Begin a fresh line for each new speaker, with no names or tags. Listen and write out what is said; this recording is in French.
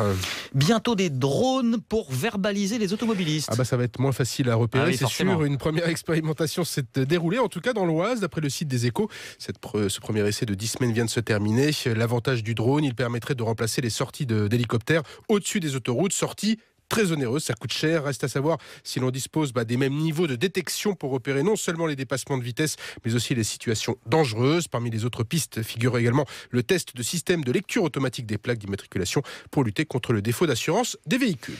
Euh. Bientôt des drones pour verbaliser les automobilistes. Ah bah ça va être moins facile à repérer, ah c'est sûr.
Une première expérimentation s'est déroulée, en tout cas dans l'Oise, d'après le site des Échos. Cette ce premier essai de 10 semaines vient de se terminer. L'avantage du drone, il permettrait de remplacer les sorties d'hélicoptères au-dessus des autoroutes, sorties très onéreuse, ça coûte cher. Reste à savoir si l'on dispose bah, des mêmes niveaux de détection pour opérer non seulement les dépassements de vitesse, mais aussi les situations dangereuses. Parmi les autres pistes figure également le test de système de lecture automatique des plaques d'immatriculation pour lutter contre le défaut d'assurance des véhicules.